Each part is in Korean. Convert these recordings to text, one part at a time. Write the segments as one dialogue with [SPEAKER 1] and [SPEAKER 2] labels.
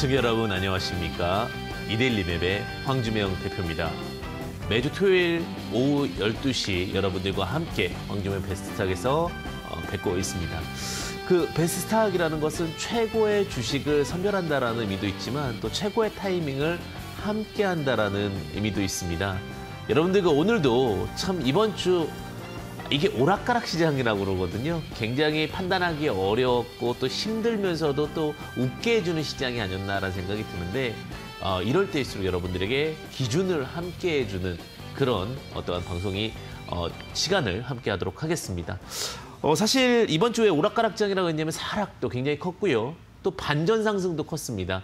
[SPEAKER 1] 시청자 여러분 안녕하십니까. 이데일리맵의 황주명 대표입니다. 매주 토요일 오후 12시 여러분들과 함께 황주명 베스트탁에서 어, 뵙고 있습니다. 그 베스트탁이라는 것은 최고의 주식을 선별한다라는 의미도 있지만 또 최고의 타이밍을 함께 한다라는 의미도 있습니다. 여러분들과 오늘도 참 이번 주 이게 오락가락 시장이라고 그러거든요. 굉장히 판단하기 어렵고또 힘들면서도 또 웃게 해주는 시장이 아니었나라는 생각이 드는데 어, 이럴 때일수록 여러분들에게 기준을 함께 해주는 그런 어떠한 방송이 어, 시간을 함께 하도록 하겠습니다. 어, 사실 이번 주에 오락가락장이라고 했냐면 사락도 굉장히 컸고요. 또 반전 상승도 컸습니다.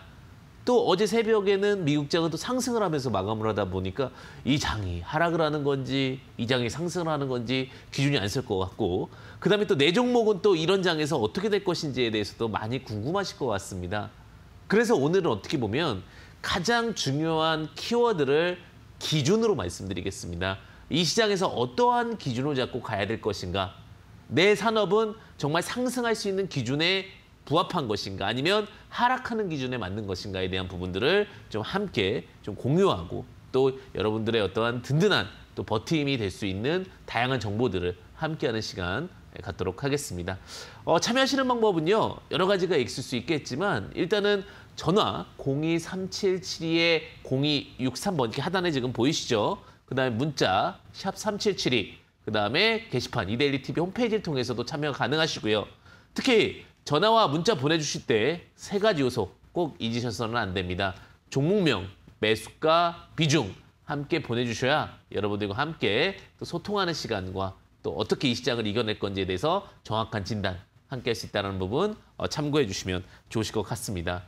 [SPEAKER 1] 또 어제 새벽에는 미국장은 또 상승을 하면서 마감을 하다 보니까 이 장이 하락을 하는 건지 이 장이 상승을 하는 건지 기준이 안 쓸 것 같고 그다음에 또내 네 종목은 또 이런 장에서 어떻게 될 것인지에 대해서도 많이 궁금하실 것 같습니다. 그래서 오늘은 어떻게 보면 가장 중요한 키워드를 기준으로 말씀드리겠습니다. 이 시장에서 어떠한 기준으로 잡고 가야 될 것인가? 내 산업은 정말 상승할 수 있는 기준에 부합한 것인가 아니면 하락하는 기준에 맞는 것인가에 대한 부분들을 좀 함께 좀 공유하고 또 여러분들의 어떠한 든든한 또 버팀이 될 수 있는 다양한 정보들을 함께하는 시간 갖도록 하겠습니다. 어, 참여하시는 방법은요. 여러 가지가 있을 수 있겠지만 일단은 전화 02377-0263번 2 이렇게 하단에 지금 보이시죠? 그다음에 문자 샵 3772, 그다음에 게시판 이데일리 TV 홈페이지를 통해서도 참여 가능하시고요. 특히 전화와 문자 보내주실 때 세 가지 요소 꼭 잊으셔서는 안 됩니다. 종목명, 매수가, 비중 함께 보내주셔야 여러분들과 함께 또 소통하는 시간과 또 어떻게 이 시장을 이겨낼 건지에 대해서 정확한 진단 함께 할 수 있다는 부분 어, 참고해 주시면 좋으실 것 같습니다.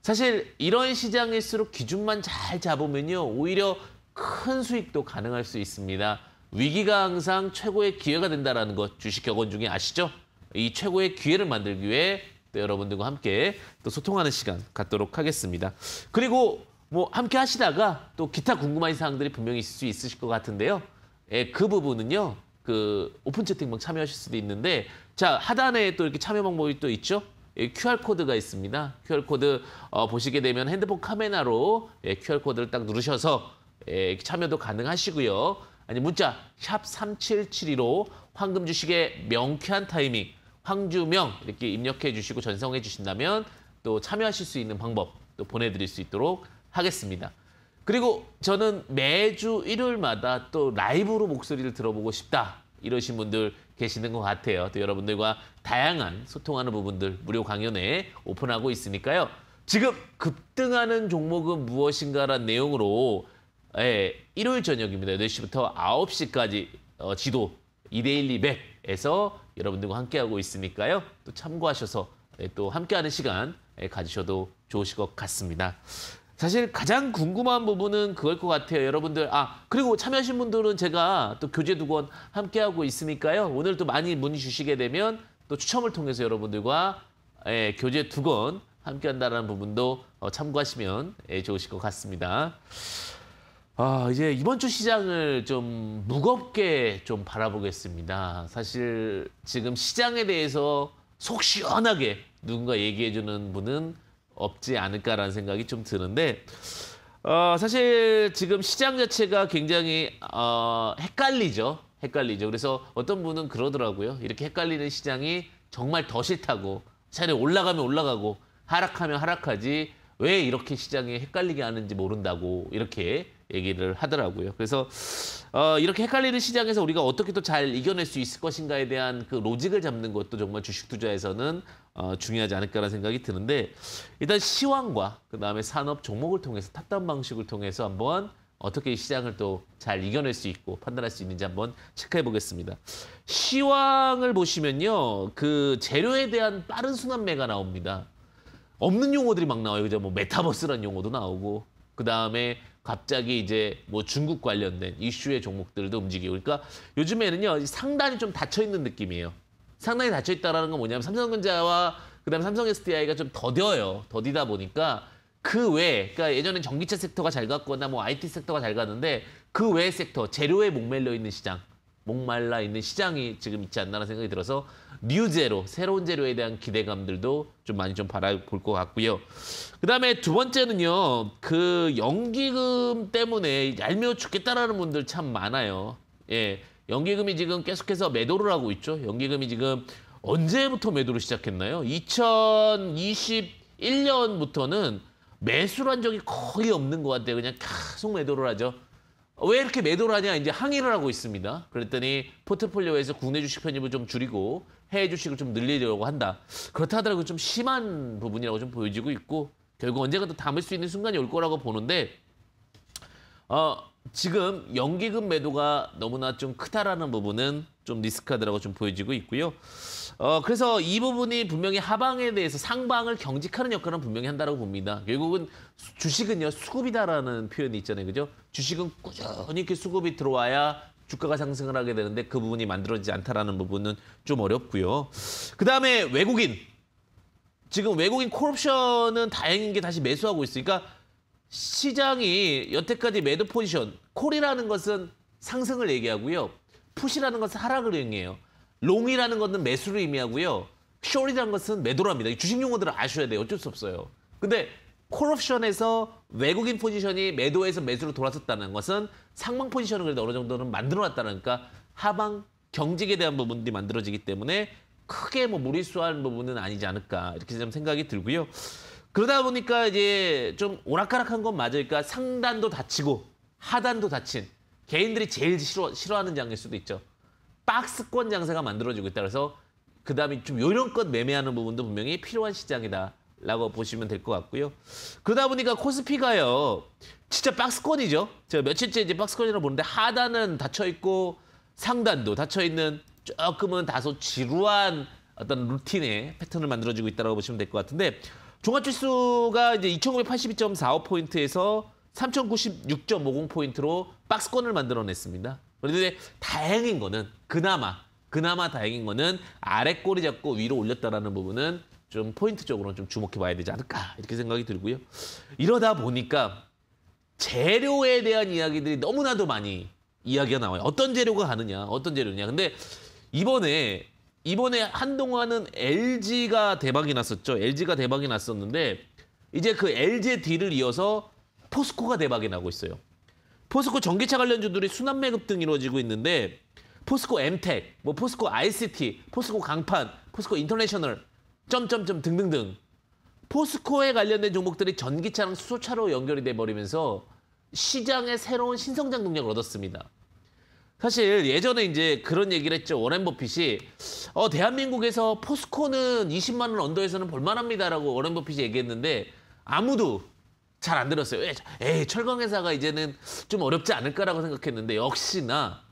[SPEAKER 1] 사실 이런 시장일수록 기준만 잘 잡으면요. 오히려 큰 수익도 가능할 수 있습니다. 위기가 항상 최고의 기회가 된다는 것 주식격언 중에 아시죠? 이 최고의 기회를 만들기 위해 또 여러분들과 함께 또 소통하는 시간 갖도록 하겠습니다. 그리고 뭐 함께 하시다가 또 기타 궁금한 사항들이 분명히 있을 수 있으실 것 같은데요. 예, 그 부분은요. 그 오픈 채팅방 참여하실 수도 있는데 자 하단에 또 이렇게 참여 방법이 또 있죠. 예, QR 코드가 있습니다. QR 코드 어, 보시게 되면 핸드폰 카메라로 예, QR 코드를 딱 누르셔서 예, 참여도 가능하시고요. 아니 문자 샵 3772로 황금 주식의 명쾌한 타이밍 황주명 이렇게 입력해 주시고 전송해 주신다면 또 참여하실 수 있는 방법 또 보내드릴 수 있도록 하겠습니다. 그리고 저는 매주 일요일마다 또 라이브로 목소리를 들어보고 싶다 이러신 분들 계시는 것 같아요. 또 여러분들과 다양한 소통하는 부분들 무료 강연에 오픈하고 있으니까요. 지금 급등하는 종목은 무엇인가라는 내용으로 예, 일요일 저녁입니다. 4시부터 9시까지 어, 지도 이데일리맵 에서 여러분들과 함께하고 있으니까요. 또 참고하셔서 예, 또 함께하는 시간 예, 가지셔도 좋으실 것 같습니다. 사실 가장 궁금한 부분은 그걸 것 같아요. 여러분들 아 그리고 참여하신 분들은 제가 또 교재 두 권 함께하고 있으니까요. 오늘 도 많이 문의 주시게 되면 또 추첨을 통해서 여러분들과 예, 교재 두 권 함께한다는 부분도 어, 참고하시면 예, 좋으실 것 같습니다. 아, 이제 이번 주 시장을 좀 무겁게 좀 바라보겠습니다. 사실 지금 시장에 대해서 속 시원하게 누군가 얘기해주는 분은 없지 않을까라는 생각이 좀 드는데, 어, 사실 지금 시장 자체가 굉장히 어, 헷갈리죠. 헷갈리죠. 그래서 어떤 분은 그러더라고요. 이렇게 헷갈리는 시장이 정말 더 싫다고 차라리 올라가면 올라가고 하락하면 하락하지 왜 이렇게 시장에 헷갈리게 하는지 모른다고 이렇게 얘기를 하더라고요. 그래서 어, 이렇게 헷갈리는 시장에서 우리가 어떻게 또 잘 이겨낼 수 있을 것인가에 대한 그 로직을 잡는 것도 정말 주식 투자에서는 어, 중요하지 않을까라는 생각이 드는데 일단 시황과 그 다음에 산업 종목을 통해서 탑다 방식을 통해서 한번 어떻게 시장을 또 잘 이겨낼 수 있고 판단할 수 있는지 한번 체크해 보겠습니다. 시황을 보시면요. 그 재료에 대한 빠른 순환매가 나옵니다. 없는 용어들이 막 나와요. 그죠? 뭐 메타버스란 용어도 나오고 그 다음에 갑자기 이제 뭐 중국 관련된 이슈의 종목들도 움직이고 그러니까 요즘에는요 상단이 좀 닫혀 있는 느낌이에요. 상단이 닫혀 있다라는 건 뭐냐면 삼성전자와 그다음 삼성 SDI가 좀 더뎌요. 더디다 보니까 그 외, 그러니까 예전엔 전기차 섹터가 잘 갔거나 뭐 IT 섹터가 잘 갔는데 그 외 섹터, 재료에 목매려 있는 시장, 목말라 있는 시장이 지금 있지 않나라는 생각이 들어서 뉴 제로, 새로운 제로에 대한 기대감들도 좀 많이 좀 바라볼 것 같고요. 그다음에 두 번째는요. 그 연기금 때문에 얄미워 죽겠다라는 분들 참 많아요. 예. 연기금이 지금 계속해서 매도를 하고 있죠. 연기금이 지금 언제부터 매도를 시작했나요? 2021년부터는 매수한 를 적이 거의 없는 것 같아요. 그냥 계속 매도를 하죠. 왜 이렇게 매도를 하냐 이제 항의를 하고 있습니다. 그랬더니 포트폴리오에서 국내 주식 편입을 좀 줄이고 해외 주식을 좀 늘리려고 한다. 그렇다 하더라도 좀 심한 부분이라고 좀 보여지고 있고 결국 언젠가 또 담을 수 있는 순간이 올 거라고 보는데 어, 지금 연기금 매도가 너무나 좀 크다라는 부분은 좀 리스크하더라고 좀 보여지고 있고요. 어, 그래서 이 부분이 분명히 하방에 대해서 상방을 경직하는 역할은 분명히 한다고 봅니다. 결국은 주식은요, 수급이다라는 표현이 있잖아요. 그죠? 주식은 꾸준히 이렇게 수급이 들어와야 주가가 상승을 하게 되는데 그 부분이 만들어지지 않다라는 부분은 좀 어렵고요. 그다음에 외국인. 지금 외국인 콜옵션은 다행인 게 다시 매수하고 있으니까 시장이 여태까지 매도 포지션, 콜이라는 것은 상승을 얘기하고요. 푸시라는 것은 하락을 의미해요. 롱이라는 것은 매수를 의미하고요. 숏이라는 것은 매도랍니다. 주식 용어들을 아셔야 돼요. 어쩔 수 없어요. 근데 콜옵션에서 외국인 포지션이 매도에서 매수로 돌아섰다는 것은 상방 포지션을 그래도 어느 정도는 만들어놨다니까 하방 경직에 대한 부분들이 만들어지기 때문에 크게 뭐 무리수할 부분은 아니지 않을까 이렇게 좀 생각이 들고요. 그러다 보니까 이제 좀 오락가락한 건 맞으니까 상단도 다치고 하단도 다친 개인들이 제일 싫어, 싫어하는 장일 수도 있죠. 박스권 장세가 만들어지고 있다 그래서 그다음에 좀 요령껏 매매하는 부분도 분명히 필요한 시장이다라고 보시면 될 것 같고요. 그러다 보니까 코스피가요. 진짜 박스권이죠. 제가 며칠째 이제 박스권이라고 보는데 하단은 닫혀 있고 상단도 닫혀 있는 조금은 다소 지루한 어떤 루틴의 패턴을 만들어지고 있다고 라 보시면 될 것 같은데 종합지수가 이제 2 9 8 2 4 5포인트에서 3,096.50포인트로 박스권을 만들어냈습니다. 그런데 다행인 거는 그나마 그나마 다행인 거는 아래 꼬리 잡고 위로 올렸다라는 부분은 좀 포인트적으로는 좀 주목해 봐야 되지 않을까 이렇게 생각이 들고요. 이러다 보니까 재료에 대한 이야기들이 너무나도 많이 이야기가 나와요. 어떤 재료가 가느냐, 어떤 재료냐. 근데 이번에 이번에 한동안은 LG가 대박이 났었죠. LG가 대박이 났었는데 이제 그 LG 의 딜을 이어서 포스코가 대박이 나고 있어요. 포스코 전기차 관련주들이 순환 매급 등 이루어지고 있는데 포스코 엠텍, 뭐 포스코 ICT, 포스코 강판, 포스코 인터내셔널, 점점점 등등등 포스코에 관련된 종목들이 전기차랑 수소차로 연결이 돼 버리면서 시장에 새로운 신성장 동력을 얻었습니다. 사실 예전에 이제 그런 얘기를 했죠. 워렌 버핏이 어, 대한민국에서 포스코는 20만 원 언더에서는 볼만합니다라고 워렌 버핏이 얘기했는데 아무도 잘안 들었어요. 에이, 철강회사가 이제는 좀 어렵지 않을까라고 생각했는데 역시나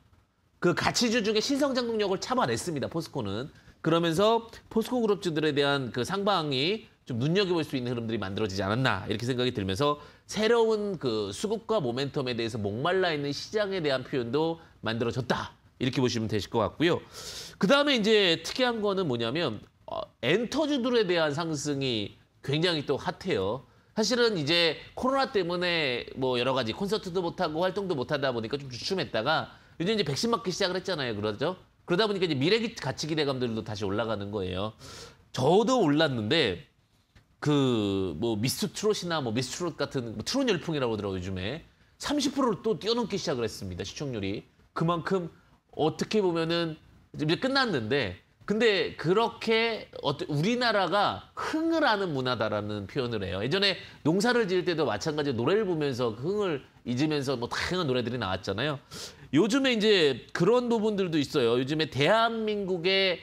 [SPEAKER 1] 그 가치주 중에 신성장동력을 참아냈습니다. 포스코는. 그러면서 포스코 그룹주들에 대한 그 상방이 좀 눈여겨볼 수 있는 흐름들이 만들어지지 않았나 이렇게 생각이 들면서 새로운 그 수급과 모멘텀에 대해서 목말라 있는 시장에 대한 표현도 만들어졌다 이렇게 보시면 되실 것 같고요. 그 다음에 이제 특이한 거는 뭐냐면 어, 엔터주들에 대한 상승이 굉장히 또 핫해요. 사실은 이제 코로나 때문에 뭐 여러 가지 콘서트도 못하고 활동도 못하다 보니까 좀 주춤했다가 요즘 이제 백신 맞기 시작을 했잖아요. 그러죠? 그러다 보니까 이제 미래 가치 기대감들도 다시 올라가는 거예요. 저도 올랐는데 그 뭐 미스 트롯이나 뭐 미스 트롯 같은 뭐 트롯 열풍이라고 그러더라고요. 요즘에 30%를 또 뛰어넘기 시작을 했습니다. 시청률이. 그만큼 어떻게 보면은 이제 끝났는데 근데 그렇게 어떤 우리나라가 흥을 하는 문화다라는 표현을 해요. 예전에 농사를 지을 때도 마찬가지로 노래를 보면서 흥을 잊으면서 뭐 다양한 노래들이 나왔잖아요. 요즘에 이제 그런 부분들도 있어요. 요즘에 대한민국의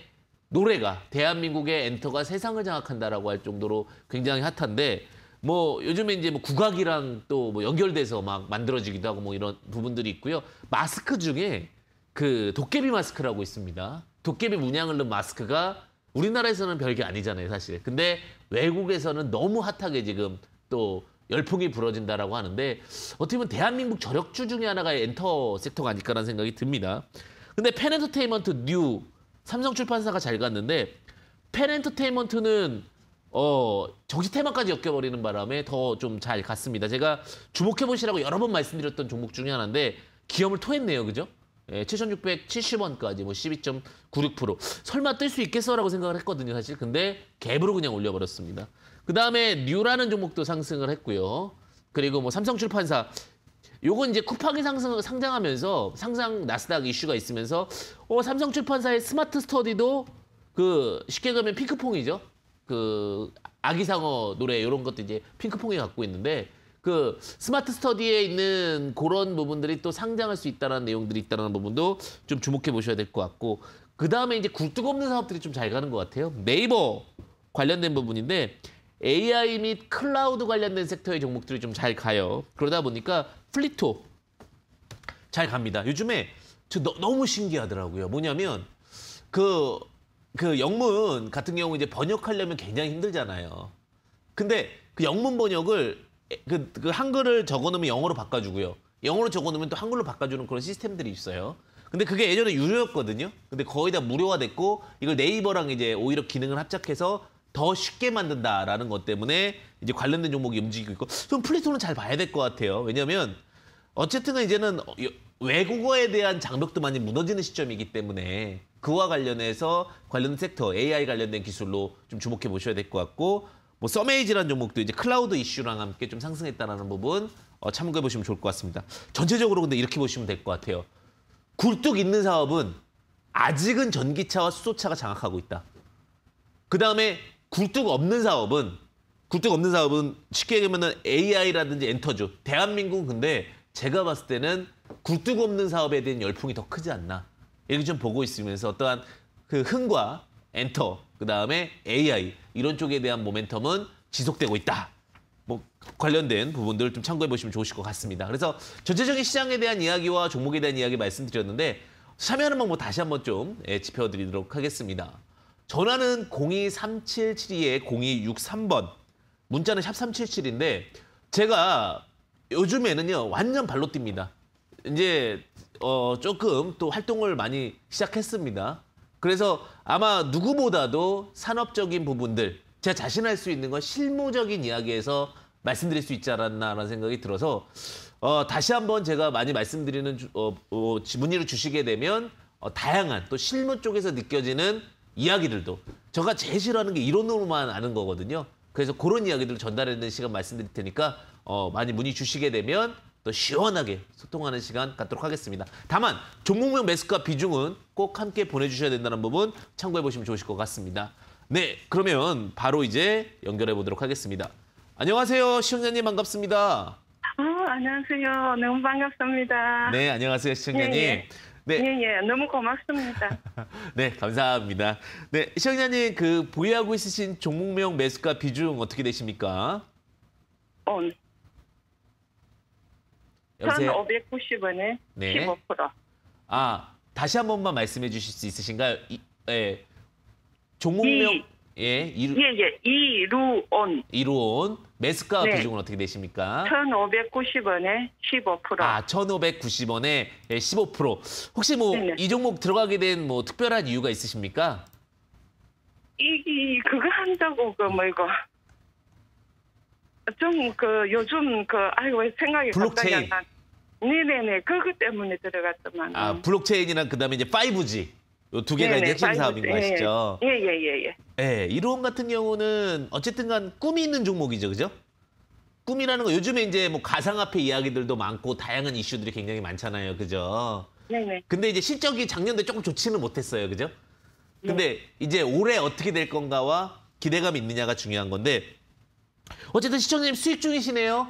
[SPEAKER 1] 노래가 대한민국의 엔터가 세상을 장악한다라고 할 정도로 굉장히 핫한데 뭐 요즘에 이제 뭐 국악이랑 또뭐 연결돼서 막 만들어지기도 하고 뭐 이런 부분들이 있고요. 마스크 중에 그 도깨비 마스크라고 있습니다. 도깨비 문양을 넣은 마스크가 우리나라에서는 별게 아니잖아요, 사실. 근데 외국에서는 너무 핫하게 지금 또 열풍이 불어진다라고 하는데 어떻게 보면 대한민국 저력주 중에 하나가 엔터 섹터가 아닐까라는 생각이 듭니다. 근데 팬 엔터테인먼트 뉴 삼성 출판사가 잘 갔는데 팬 엔터테인먼트는 어 정치 테마까지 엮여버리는 바람에 더 좀 잘 갔습니다. 제가 주목해 보시라고 여러 번 말씀드렸던 종목 중에 하나인데 기염을 토했네요, 그죠? 예, 7,670원까지 뭐12.96% 설마 뜰 수 있겠어라고 생각을 했거든요 사실 근데 갭으로 그냥 올려버렸습니다 그 다음에 뉴라는 종목도 상승을 했고요 그리고 뭐 삼성출판사 요건 이제 쿠팡이 상승, 상장하면서 상장 나스닥 이슈가 있으면서 어, 삼성출판사의 스마트 스터디도 그 쉽게 가면 핑크퐁이죠 그 아기상어 노래 요런 것도 이제 핑크퐁이 갖고 있는데 그 스마트 스터디에 있는 그런 부분들이 또 상장할 수 있다는 내용들이 있다는 부분도 좀 주목해 보셔야 될 것 같고 그 다음에 이제 굴뚝 없는 사업들이 좀 잘 가는 것 같아요. 네이버 관련된 부분인데 AI 및 클라우드 관련된 섹터의 종목들이 좀 잘 가요. 그러다 보니까 플리토 잘 갑니다. 요즘에 저 너, 너무 신기하더라고요. 뭐냐면 그그 그 영문 같은 경우 이제 번역하려면 굉장히 힘들잖아요. 근데 그 영문 번역을 그, 그 한글을 적어놓으면 영어로 바꿔주고요. 영어로 적어놓으면 또 한글로 바꿔주는 그런 시스템들이 있어요. 근데 그게 예전에 유료였거든요. 근데 거의 다 무료화됐고 이걸 네이버랑 이제 오히려 기능을 합작해서 더 쉽게 만든다라는 것 때문에 이제 관련된 종목이 움직이고 있고 좀 플리토는 잘 봐야 될 것 같아요. 왜냐하면 어쨌든 이제는 외국어에 대한 장벽도 많이 무너지는 시점이기 때문에 그와 관련해서 관련 섹터 AI 관련된 기술로 좀 주목해 보셔야 될 것 같고 뭐 서메이지라는 종목도 이제 클라우드 이슈랑 함께 좀 상승했다라는 부분 어, 참고해 보시면 좋을 것 같습니다. 전체적으로 근데 이렇게 보시면 될 것 같아요. 굴뚝 있는 사업은 아직은 전기차와 수소차가 장악하고 있다. 그 다음에 굴뚝 없는 사업은 굴뚝 없는 사업은 쉽게 얘기하면 AI라든지 엔터주 대한민국은 근데 제가 봤을 때는 굴뚝 없는 사업에 대한 열풍이 더 크지 않나 이렇게 좀 보고 있으면서 어떠한 그 흥과 엔터 그다음에 AI 이런 쪽에 대한 모멘텀은 지속되고 있다. 뭐 관련된 부분들좀 참고해 보시면 좋으실 것 같습니다. 그래서 전체적인 시장에 대한 이야기와 종목에 대한 이야기 말씀드렸는데 참여하는 방법 다시 한번 좀 예, 짚어드리도록 하겠습니다. 전화는 023772-0263번, 문자는 샵 377인데 제가 요즘에는요 완전 발로 뜁니다. 이제 어, 조금 또 활동을 많이 시작했습니다. 그래서 아마 누구보다도 산업적인 부분들 제가 자신할 수 있는 건 실무적인 이야기에서 말씀드릴 수 있지 않았나라는 생각이 들어서 어, 다시 한번 제가 많이 말씀드리는 주, 어, 어, 문의를 주시게 되면 어, 다양한 또 실무 쪽에서 느껴지는 이야기들도 제가 제일 싫어하는 게 이론으로만 아는 거거든요. 그래서 그런 이야기들을 전달하는 시간 말씀드릴 테니까 어, 많이 문의 주시게 되면 또 시원하게 소통하는 시간 갖도록 하겠습니다. 다만 종목명 매수가 비중은 꼭 함께 보내주셔야 된다는 부분 참고해 보시면 좋으실 것 같습니다. 네, 그러면 바로 이제 연결해 보도록 하겠습니다. 안녕하세요, 시청자님 반갑습니다.
[SPEAKER 2] 아, 안녕하세요. 너무 반갑습니다. 네,
[SPEAKER 1] 안녕하세요, 시청자님. 예, 예. 네. 예,
[SPEAKER 2] 예. 너무 고맙습니다.
[SPEAKER 1] 네, 감사합니다. 네, 시청자님, 그 보유하고 있으신 종목명 매수가 비중 어떻게 되십니까? 어, 여보세요?
[SPEAKER 2] 1,590원에 네. 15%.
[SPEAKER 1] 아, 다시 한 번만 말씀해 주실 수 있으신가요? 이, 예. 종목명 이, 예, 이루, 예, 예. 이루온. 이루온. 매수가 네. 비중은 어떻게 되십니까?
[SPEAKER 2] 1,590원에
[SPEAKER 1] 15%. 아, 1,590원에 15%. 예, 혹시 뭐이 네, 네. 종목 들어가게 된 뭐 특별한 이유가 있으십니까?
[SPEAKER 2] 이, 이 그거 한다고 그뭐 이거 좀그 요즘 그 아이고 생각이 블록체인. 갑자기 안 네네네 그것 때문에 들어갔더만. 아
[SPEAKER 1] 블록체인이랑 그다음에 이제 5G 요두 개가 네네, 이제 핵심 5G. 사업인 거 아시죠? 예예예 예, 예. 예, 예, 예, 예. 이론 같은 경우는 어쨌든간 꿈이 있는 종목이죠, 그죠? 꿈이라는 거 요즘에 이제 뭐 가상화폐 이야기들도 많고 다양한 이슈들이 굉장히 많잖아요, 그죠? 네네. 근데 이제 실적이 작년도 조금 좋지는 못했어요, 그죠? 근데 네. 이제 올해 어떻게 될 건가와 기대감이 있느냐가 중요한 건데 어쨌든 시청자님 수익 중이시네요.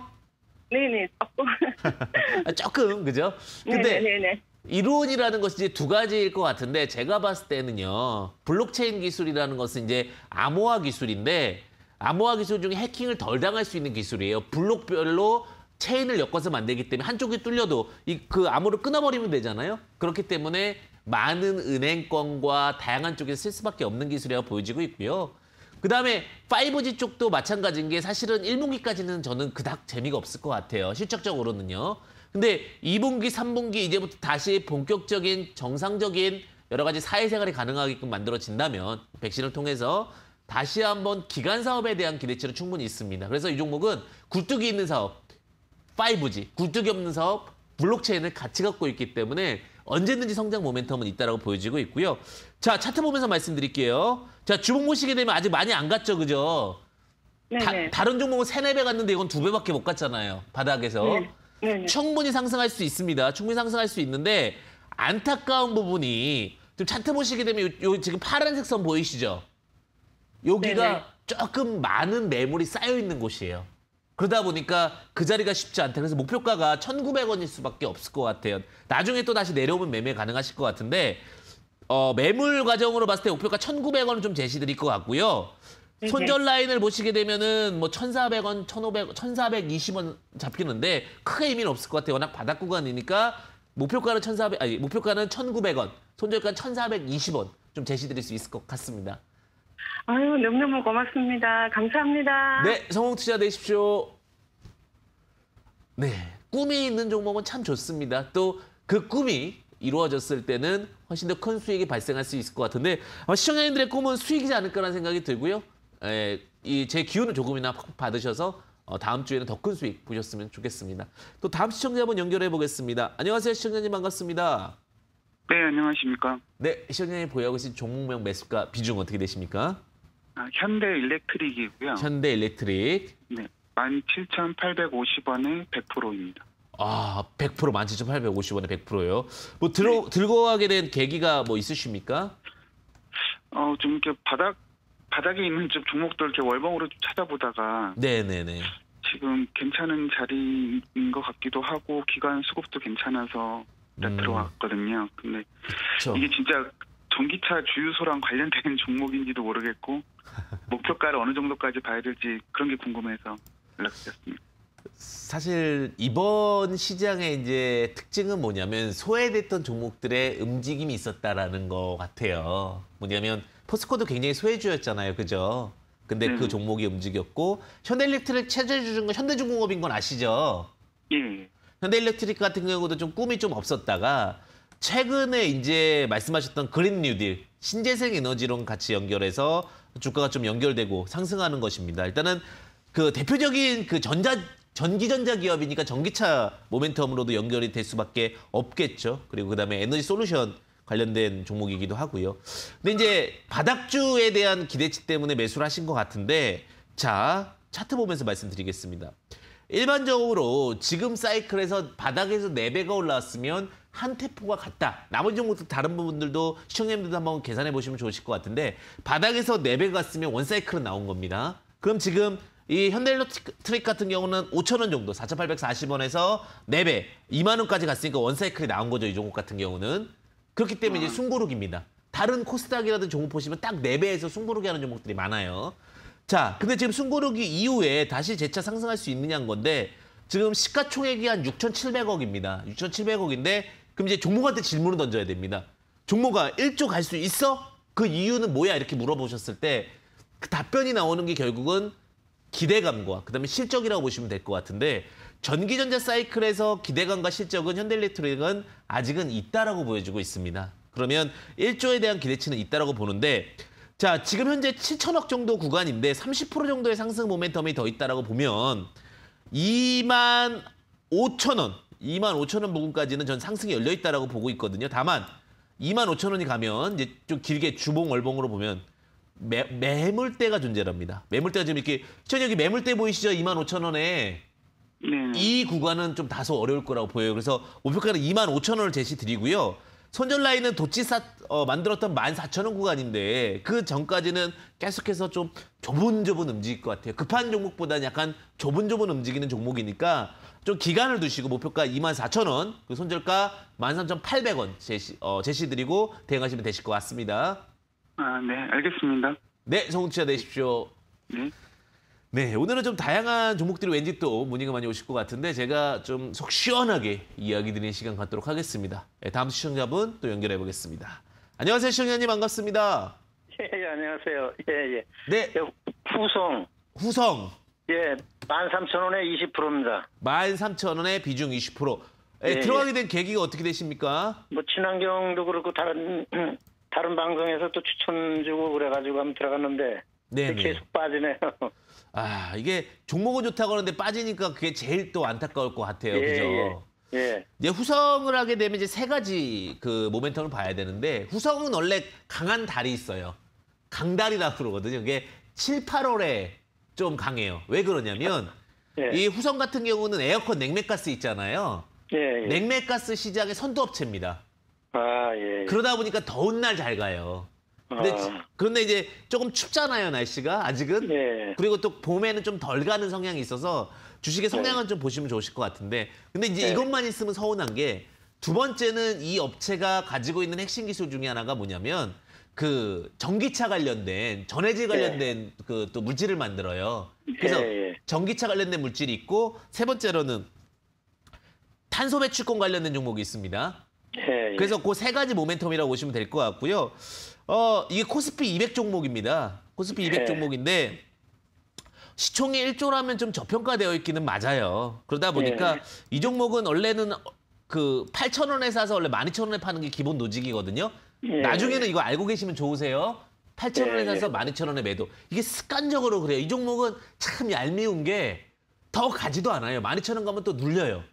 [SPEAKER 1] 네네 조금. 아, 조금 그죠? 근데 네네네. 이론이라는 것이 이제 두 가지일 것 같은데 제가 봤을 때는요 블록체인 기술이라는 것은 이제 암호화 기술인데 암호화 기술 중에 해킹을 덜 당할 수 있는 기술이에요. 블록별로 체인을 엮어서 만들기 때문에 한쪽이 뚫려도 이 그 암호를 끊어버리면 되잖아요. 그렇기 때문에 많은 은행권과 다양한 쪽에서 쓸 수밖에 없는 기술이라고 보여지고 있고요. 그다음에 5G 쪽도 마찬가지인 게 사실은 1분기까지는 저는 그닥 재미가 없을 것 같아요. 실적적으로는요. 근데 2분기, 3분기 이제부터 다시 본격적인 정상적인 여러 가지 사회생활이 가능하게끔 만들어진다면 백신을 통해서 다시 한번 기간 사업에 대한 기대치는 충분히 있습니다. 그래서 이 종목은 굴뚝이 있는 사업, 5G, 굴뚝이 없는 사업, 블록체인을 같이 갖고 있기 때문에 언제든지 성장 모멘텀은 있다라고 보여지고 있고요. 자, 차트 보면서 말씀드릴게요. 자, 주목 모시게 되면 아직 많이 안 갔죠, 그죠? 다, 다, 른 종목은 세네 배 갔는데 이건 두배밖에못 갔잖아요. 바닥에서. 네네. 네. 충분히 상승할 수 있습니다. 충분히 상승할 수 있는데 안타까운 부분이 좀 차트 보시게 되면 요, 요 지금 파란색 선 보이시죠? 여기가 네네. 조금 많은 매물이 쌓여 있는 곳이에요. 그러다 보니까 그 자리가 쉽지 않다. 그래서 목표가가 1,900원일 수밖에 없을 것 같아요. 나중에 또 다시 내려오면 매매 가능하실 것 같은데 어, 매물 과정으로 봤을 때 목표가 1 9 0 0원을좀 제시드릴 것 같고요. 네, 네. 손절 라인을 보시게 되면은 뭐 1,400원, 1,500원, 1,420원 잡히는데 크게 의미는 없을 것 같아요. 워낙 바닥 구간이니까 목표가는 1,400, 아니 목표가는 1,900원, 손절가는 1,420원 좀 제시드릴 수 있을 것 같습니다. 아유, 너무너무 고맙습니다. 감사합니다. 네, 성공 투자 되십시오. 네, 꿈이 있는 종목은 참 좋습니다. 또 그 꿈이 이루어졌을 때는 훨씬 더 큰 수익이 발생할 수 있을 것 같은데 시청자님들의 꿈은 수익이지 않을까라는 생각이 들고요. 예, 이제 기운을 조금이나 받으셔서 어, 다음 주에는 더 큰 수익 보셨으면 좋겠습니다. 또 다음 시청자 한번 연결해 보겠습니다. 안녕하세요, 시청자님 반갑습니다. 네, 안녕하십니까. 네, 시원님 보유하고 계신 종목명 매수가 비중 어떻게 되십니까?
[SPEAKER 2] 아, 현대 일렉트릭이고요.
[SPEAKER 1] 현대 일렉트릭.
[SPEAKER 2] 네, 17,850원에 100%입니다.
[SPEAKER 1] 아, 100% 17,850원에 100%요. 뭐 들어 네. 들고 가게 된 계기가 뭐 있으십니까?
[SPEAKER 2] 어, 좀 이렇게 바닥 바닥에 있는 좀 종목들 이렇게 월봉으로 좀 찾아보다가
[SPEAKER 1] 네네네.
[SPEAKER 2] 지금 괜찮은 자리인 것 같기도 하고 기간 수급도 괜찮아서
[SPEAKER 1] 네, 음. 들어왔거든요.
[SPEAKER 2] 근데 그쵸. 이게 진짜 전기차 주유소랑 관련된 종목인지도 모르겠고 목표가를 어느 정도까지 봐야 될지 그런 게 궁금해서 연락드렸습니다.
[SPEAKER 1] 사실 이번 시장의 이제 특징은 뭐냐면 소외됐던 종목들의 움직임이 있었다라는 것 같아요. 뭐냐면 포스코도 굉장히 소외주였잖아요, 그죠? 근데 그 네. 그 종목이 움직였고 현대일렉트릭 체제주주건 현대중공업인 건 아시죠? 예. 예. 현대 일렉트릭 같은 경우도 좀 꿈이 좀 없었다가 최근에 이제 말씀하셨던 그린 뉴딜 신재생 에너지론 같이 연결해서 주가가 좀 연결되고 상승하는 것입니다. 일단은 그 대표적인 그 전자 전기전자 기업이니까 전기차 모멘텀으로도 연결이 될 수밖에 없겠죠. 그리고 그다음에 에너지 솔루션 관련된 종목이기도 하고요. 근데 이제 바닥주에 대한 기대치 때문에 매수를 하신 것 같은데 자 차트 보면서 말씀드리겠습니다. 일반적으로 지금 사이클에서 바닥에서 네배가 올라왔으면 한태포가 같다. 나머지 종목도 다른 부분들도 시청자님들도 한번 계산해 보시면 좋으실 것 같은데 바닥에서 네 배 갔으면 원 사이클은 나온 겁니다. 그럼 지금 이 현대일렉트릭 같은 경우는 5천원 정도 4,840원에서 네 배 2만원까지 갔으니까 원 사이클이 나온 거죠. 이 종목 같은 경우는. 그렇기 때문에 이제 숭고르입니다 아. 다른 코스닥이라든 지 종목 보시면 딱 네배에서 숭고르이 하는 종목들이 많아요. 자, 근데 지금 순고르기 이후에 다시 재차 상승할 수 있느냐는 건데 지금 시가총액이 한 6,700억입니다. 6,700억인데 그럼 이제 종목한테 질문을 던져야 됩니다. 종목아 1조 갈 수 있어? 그 이유는 뭐야? 이렇게 물어보셨을 때 그 답변이 나오는 게 결국은 기대감과 그다음에 실적이라고 보시면 될 것 같은데 전기전자 사이클에서 기대감과 실적은 현대일렉트릭은 아직은 있다라고 보여지고 있습니다. 그러면 1조에 대한 기대치는 있다라고 보는데 자, 지금 현재 7천억 정도 구간인데 30% 정도의 상승 모멘텀이 더 있다라고 보면 2만 5천 원, 2만 5천 원부분까지는전 상승이 열려 있다라고 보고 있거든요. 다만 2만 5천 원이 가면 이제 좀 길게 주봉 월봉으로 보면 매, 매물대가 존재합니다. 매물대가 지금 이렇게 시청 여기 매물대 보이시죠? 2만 5천 원에 네. 이 구간은 좀 다소 어려울 거라고 보여요. 그래서 목표가는 2만 5천 원을 제시드리고요. 손절라인은 도치사 어, 만들었던 14,000원 구간인데 그 전까지는 계속해서 좀 좁은좁은 움직일 것 같아요. 급한 종목보다는 약간 좁은좁은 움직이는 종목이니까 좀 기간을 두시고 목표가 24,000원, 그 손절가 13,800원 제시, 어, 제시드리고 대응하시면 되실 것 같습니다. 아, 네, 알겠습니다. 네, 성훈 투자 되십시오. 네. 네, 오늘은 좀 다양한 종목들이 왠지 또 문의가 많이 오실 것 같은데 제가 좀 속 시원하게 이야기 드리는 시간 갖도록 하겠습니다. 네, 다음 시청자분 또 연결해 보겠습니다. 안녕하세요, 시청자님 반갑습니다. 예, 예 안녕하세요. 예, 예. 네. 예, 후성. 후성.
[SPEAKER 2] 예, 13,000원에 20%입니다.
[SPEAKER 1] 13,000원에 비중 20%. 예, 예, 예, 들어가게 된 계기가 어떻게 되십니까?
[SPEAKER 2] 뭐 친환경도 그렇고 다른 다른 방송에서
[SPEAKER 1] 또 추천
[SPEAKER 2] 주고 그래가지고 한번 들어갔는데
[SPEAKER 1] 네, 네. 계속 빠지네요. 아 이게 종목은 좋다고 하는데 빠지니까 그게 제일 또 안타까울 것 같아요. 예, 그죠? 예, 예. 이제 후성을 하게 되면 이제 세 가지 그 모멘텀을 봐야 되는데 후성은 원래 강한 달이 있어요. 강달이라 그러거든요. 이게 7, 8월에 좀 강해요. 왜 그러냐면 예. 이 후성 같은 경우는 에어컨 냉매가스 있잖아요. 예, 예. 냉매가스 시장의 선도업체입니다. 아, 예, 예. 그러다 보니까 더운 날 잘 가요. 근데 아. 그런데 이제 조금 춥잖아요 날씨가 아직은 예. 그리고 또 봄에는 좀 덜 가는 성향이 있어서 주식의 네. 성향은 좀 보시면 좋으실 것 같은데 근데 이제 네. 이것만 있으면 서운한 게 두 번째는 이 업체가 가지고 있는 핵심 기술 중에 하나가 뭐냐면 그 전기차 관련된 전해질 네. 관련된 그 또 물질을 만들어요. 그래서 예. 전기차 관련된 물질이 있고 세 번째로는 탄소 배출권 관련된 종목이 있습니다. 예. 그래서 그 세 가지 모멘텀이라고 보시면 될 것 같고요. 어, 이게 코스피 200 종목입니다. 코스피 200 네. 종목인데 시총이 1조라면 좀 저평가되어 있기는 맞아요. 그러다 네. 보니까 네. 이 종목은 원래는 그 8천 원에 사서 원래 12,000원에 파는 게 기본 노직이거든요. 네. 나중에는 이거 알고 계시면 좋으세요. 8,000원에 사서 12,000원에 매도. 이게 습관적으로 그래요. 이 종목은 참 얄미운 게 더 가지도 않아요. 12,000원 가면 또 눌려요.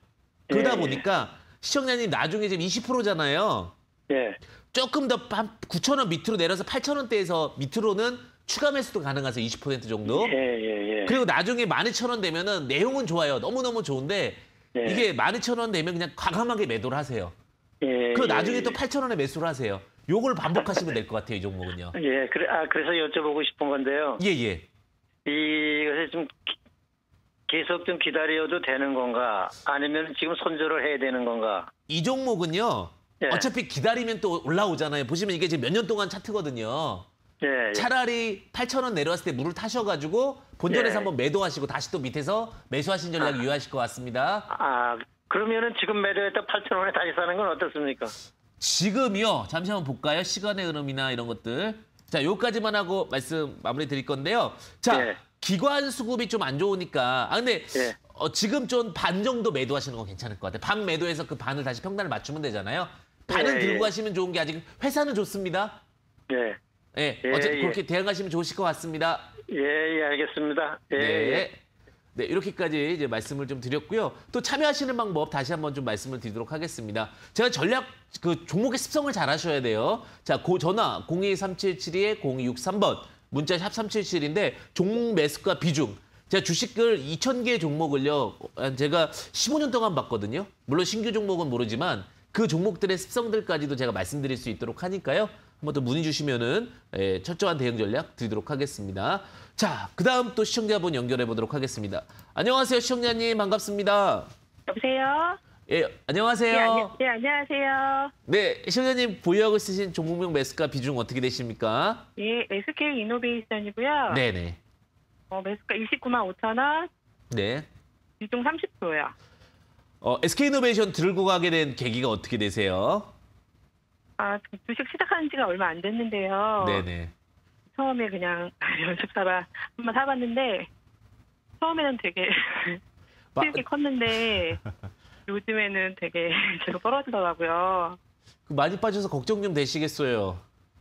[SPEAKER 1] 그러다 네. 보니까 시청자님 나중에 지금 20%잖아요. 예. 조금 더한 9천 원 밑으로 내려서 8천 원대에서 밑으로는 추가 매수도 가능하세요. 20% 정도. 예,
[SPEAKER 2] 예, 예.
[SPEAKER 1] 그리고 나중에 12,000원 되면은 내용은 좋아요. 너무너무 좋은데 예. 이게 12,000원 되면 그냥 과감하게 매도를 하세요. 예, 그리고 예, 나중에 예, 또 8,000원에 매수를 하세요. 요걸 반복하시면 될 것 같아요. 이 종목은요.
[SPEAKER 2] 예. 그래 아 그래서 여쭤보고 싶은 건데요. 예, 예. 이것에 좀 계속 좀 기다려도 되는 건가? 아니면 지금 손절을 해야 되는 건가?
[SPEAKER 1] 이 종목은요. 예. 어차피 기다리면 또 올라오잖아요. 보시면 이게 지금 몇년 동안 차트거든요. 예, 예. 차라리 8천 원 내려왔을 때 물을 타셔가지고 본전에서 예. 한번 매도하시고 다시 또 밑에서 매수하신 전략이 아. 유효하실 것 같습니다. 아 그러면은 지금 매도했다 8천 원에 다시 사는 건 어떻습니까? 지금이요. 잠시 한번 볼까요? 시간의 흐름이나 이런 것들. 자 여기까지만 하고 말씀 마무리 드릴 건데요. 자 예. 기관 수급이 좀 안 좋으니까. 아 근데 예. 어, 지금 좀 반 정도 매도하시는 건 괜찮을 것 같아요. 반 매도해서 그 반을 다시 평단을 맞추면 되잖아요. 반은 예, 예, 들고 가시면 좋은 게 아직 회사는 좋습니다. 예. 예, 예 어쨌든 예. 그렇게 대응하시면 좋으실 것 같습니다. 예, 예, 알겠습니다. 예, 네. 네, 이렇게까지 이제 말씀을 좀 드렸고요. 또 참여하시는 방법 다시 한번 좀 말씀을 드리도록 하겠습니다. 제가 전략 그 종목의 습성을 잘 하셔야 돼요. 자, 고 전화 02377-0263번 문자 샵 377인데 종목 매수가 비중 제가 주식을 2,000개 종목을요, 제가 15년 동안 봤거든요. 물론 신규 종목은 모르지만 그 종목들의 습성들까지도 제가 말씀드릴 수 있도록 하니까요. 한번 더 문의 주시면은 예, 철저한 대응 전략 드리도록 하겠습니다. 자, 그다음 또 시청자분 연결해 보도록 하겠습니다. 안녕하세요, 시청자님 반갑습니다. 여보세요. 예, 안녕하세요. 예, 안녕,
[SPEAKER 2] 예, 안녕하세요.
[SPEAKER 1] 네, 시청자님 보유하고 있으신 종목명 매스카 비중 어떻게 되십니까?
[SPEAKER 2] 예, SK 이노베이션이고요. 네, 네. 어, 매수가 29만 5천 원. 네. 비중 30%요.
[SPEAKER 1] 어, SK이노베이션 들고 가게 된 계기가 어떻게 되세요?
[SPEAKER 2] 아, 그 주식 시작한 지가 얼마 안 됐는데요. 네네. 처음에 그냥 연습 삼아 한번 사봤는데 처음에는 되게 마- 수익이 컸는데 요즘에는 되게 제가 떨어지더라고요.
[SPEAKER 1] 그 많이 빠져서 걱정 좀 되시겠어요.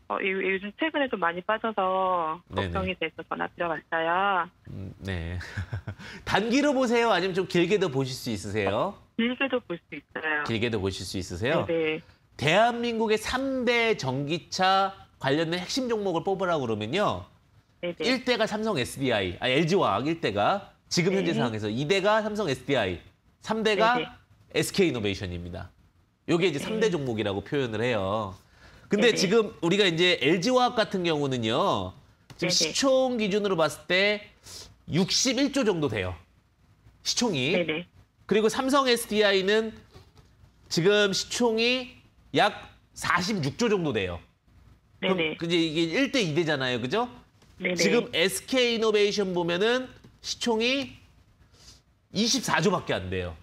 [SPEAKER 1] 어, 요즘
[SPEAKER 2] 최근에 좀 많이 빠져서 걱정이 돼서 전화 드려봤어요.
[SPEAKER 1] 음, 네. 단기로 보세요? 아니면 좀 길게 더 보실 수 있으세요? 길게도 볼수 있어요. 길게도 보실 수 있으세요? 네. 네. 대한민국의 3대 전기차 관련된 핵심 종목을 뽑으라고 그러면요. 네네. 1대가 삼성 SDI, 아니 LG화학 1대가 지금 현재 네 상황에서 2대가 삼성 SDI, 3대가 네네. SK이노베이션입니다. 요게 이제 3대 종목이라고 표현을 해요. 근데 지금 우리가 이제 LG화학 같은 경우는요. 지금 시총 기준으로 봤을 때 61조 정도 돼요. 시총이. 그리고 삼성 SDI는 지금 시총이 약 46조 정도 돼요. 그럼 네네. 이제 이게 1대 2대잖아요. 그죠? 네네. 지금 SK 이노베이션 보면은 시총이 24조밖에 안 돼요.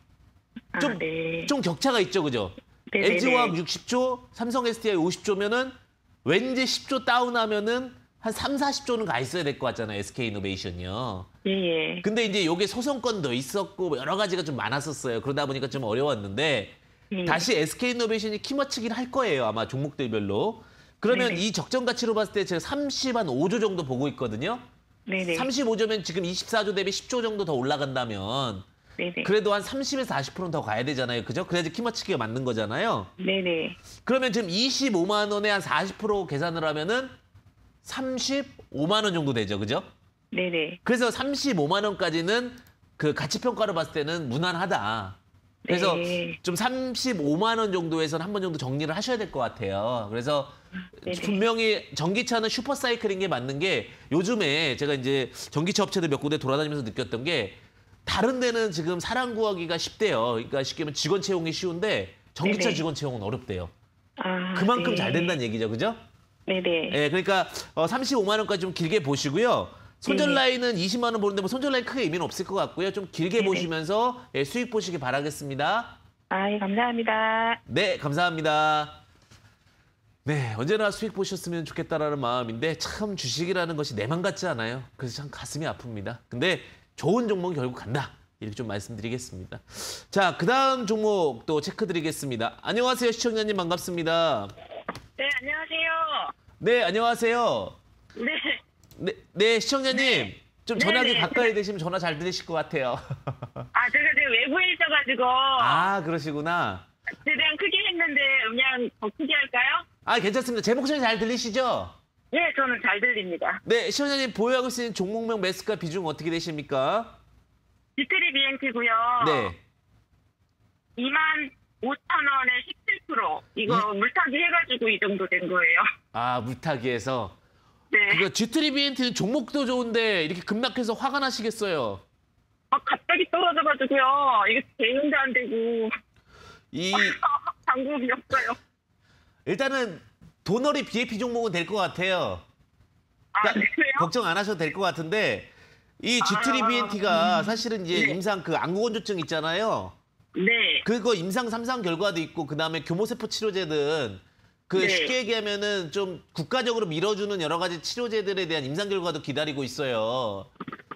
[SPEAKER 1] 아, 좀, 아, 네. 좀 격차가 있죠. 그죠? LG화학 60조, 삼성 SDI 50조면은 왠지 10조 다운하면은 한 3, 40조는 가 있어야 될 것 같잖아요. SK 이노베이션이요. 예, 예. 근데 이제 요게 소송권도 있었고 뭐 여러 가지가 좀 많았었어요. 그러다 보니까 좀 어려웠는데 예. 다시 SK 이노베이션이 키머치기를할 거예요. 아마 종목들별로. 그러면 네네. 이 적정 가치로 봤을 때 제가 30한 5조 정도 보고 있거든요. 네네. 35조면 지금 24조 대비 10조 정도 더 올라간다면 네네. 그래도 한 30에서 40%는 더 가야 되잖아요. 그죠? 그래야지 키마치기가 맞는 거잖아요. 네네. 그러면 지금 25만 원에 한 40% 계산을 하면은 35만 원 정도 되죠, 그죠? 네네. 그래서 35만 원까지는 그 가치 평가로 봤을 때는 무난하다.
[SPEAKER 2] 그래서 네.
[SPEAKER 1] 좀 35만 원 정도에서는 한 번 정도 정리를 하셔야 될 것 같아요. 그래서 네네. 분명히 전기차는 슈퍼사이클인 게 맞는 게 요즘에 제가 이제 전기차 업체들 몇 군데 돌아다니면서 느꼈던 게 다른 데는 지금 사람 구하기가 쉽대요. 그러니까 쉽게 말하면 직원 채용이 쉬운데 전기차 네네. 직원 채용은 어렵대요.
[SPEAKER 2] 아, 그만큼 네. 잘 된다는 얘기죠, 그죠? 네네.
[SPEAKER 1] 예, 그러니까 어, 35만 원까지 좀 길게 보시고요. 손절 라인은 20만 원 보는데 뭐 손절 라인 크게 의미는 없을 것 같고요. 좀 길게 네네. 보시면서 예, 수익 보시기 바라겠습니다. 아, 예, 감사합니다. 네, 감사합니다. 네, 언제나 수익 보셨으면 좋겠다라는 마음인데 참 주식이라는 것이 내 맘 같지 않아요. 그래서 참 가슴이 아픕니다. 근데 좋은 종목이 결국 간다. 이렇게 좀 말씀드리겠습니다. 자, 그다음 종목 또 체크 드리겠습니다. 안녕하세요, 시청자님 반갑습니다.
[SPEAKER 2] 네, 안녕하세요.
[SPEAKER 1] 네, 안녕하세요. 네. 네, 네 시청자님. 네. 좀 전화기 네네. 가까이 되시면 전화 잘 들으실 것 같아요.
[SPEAKER 2] 아, 제가 지금 외부에 있어가지고. 아,
[SPEAKER 1] 그러시구나.
[SPEAKER 2] 최대한 크게 했는데 음량 더 크게 할까요?
[SPEAKER 1] 아, 괜찮습니다. 제 목소리 잘 들리시죠?
[SPEAKER 2] 네, 저는 잘 들립니다.
[SPEAKER 1] 네, 시청자님 보유하고 있는 종목명 매스가 비중 어떻게 되십니까?
[SPEAKER 2] 비트리 BNT고요. 네. 2만 5천 원에 1 100%. 이거 예? 물타기 해가지고 이 정도 된 거예요.
[SPEAKER 1] 아, 물타기에서? 네. 그거 G3 BNT는 종목도 좋은데 이렇게 급락해서 화가 나시겠어요? 아, 갑자기 떨어져가지고요. 이게 대응도 안 되고. 이... 방법이 없어요. 일단은 도널이 BAP 종목은 될 것 같아요. 아, 그러니까 걱정 안 하셔도 될 것 같은데 이 G3 BNT가 아, 음. 사실은 이제 네. 임상 그 안구건조증 있잖아요. 네. 그거 임상 삼상 결과도 있고 그다음에 규모세포 치료제는 그 네. 쉽게 얘기하면은 좀 국가적으로 밀어주는 여러 가지 치료제들에 대한 임상 결과도 기다리고 있어요.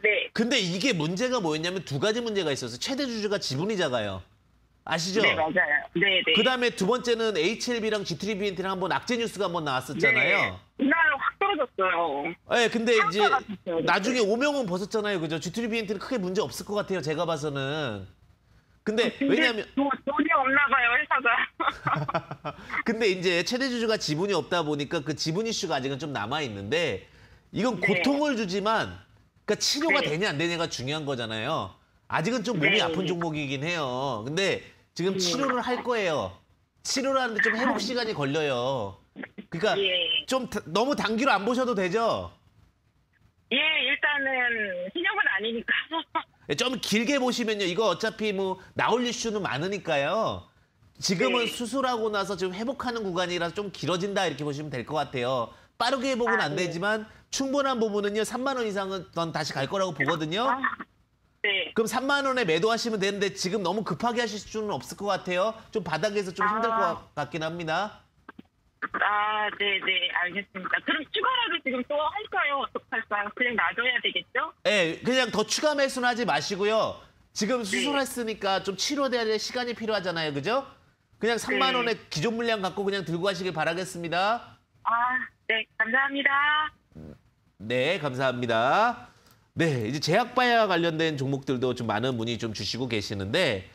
[SPEAKER 1] 네. 근데 이게 문제가 뭐였냐면 두 가지 문제가 있어서 최대 주주가 지분이 작아요. 아시죠? 네, 맞아요. 네, 네. 그다음에 두 번째는 HLB랑 G3BNT랑 한번 악재 뉴스가 한번 나왔었잖아요. 네. 날확
[SPEAKER 2] 떨어졌어요. 네, 근데 이제 떨어요 나중에
[SPEAKER 1] 오명은 벗었잖아요. 그죠? G3BNT는 크게 문제 없을 것 같아요. 제가 봐서는. 근데, 그 왜냐면 돈, 이 없나 봐요 회사가. 근데 이제 최대 주주가 지분이 없다 보니까 그 지분 이슈가 아직은 좀 남아 있는데 이건 네. 고통을 주지만 그러니까 치료가 네. 되냐 안 되냐가 중요한 거잖아요. 아직은 좀 몸이 네. 아픈 종목이긴 해요. 근데 지금 네. 치료를 할 거예요. 치료를 하는데 좀 회복 시간이 걸려요. 그러니까 예. 좀 너무 단기로 안 보셔도 되죠?
[SPEAKER 2] 예, 일단은 신형은 아니니까.
[SPEAKER 1] 예, 좀 길게 보시면요. 이거 어차피 뭐 나올 이슈는 많으니까요. 지금은 네. 수술하고 나서 지금 회복하는 구간이라서 좀 길어진다 이렇게 보시면 될 것 같아요. 빠르게 회복은 아, 안 네. 되지만 충분한 부분은요. 3만 원 이상은 넌 다시 갈 거라고 보거든요. 아, 네. 그럼 3만 원에 매도하시면 되는데 지금 너무 급하게 하실 수는 없을 것 같아요. 좀 바닥에서 좀 힘들 아. 것 같긴 합니다.
[SPEAKER 2] 아, 네네, 네, 알겠습니다. 그럼 추가라도 지금 또 할까요? 어떡할까요? 그냥 놔둬야 되겠죠?
[SPEAKER 1] 예, 그냥 더 추가 매수는 하지 마시고요. 지금 네. 수술했으니까 좀 치료돼야 될 시간이 필요하잖아요, 그죠? 그냥 3만 네. 원의 기존 물량 갖고 그냥 들고 가시길 바라겠습니다. 아, 네, 감사합니다. 네, 감사합니다. 네, 이제 제약바이와 관련된 종목들도 좀 많은 문의 좀 주시고 계시는데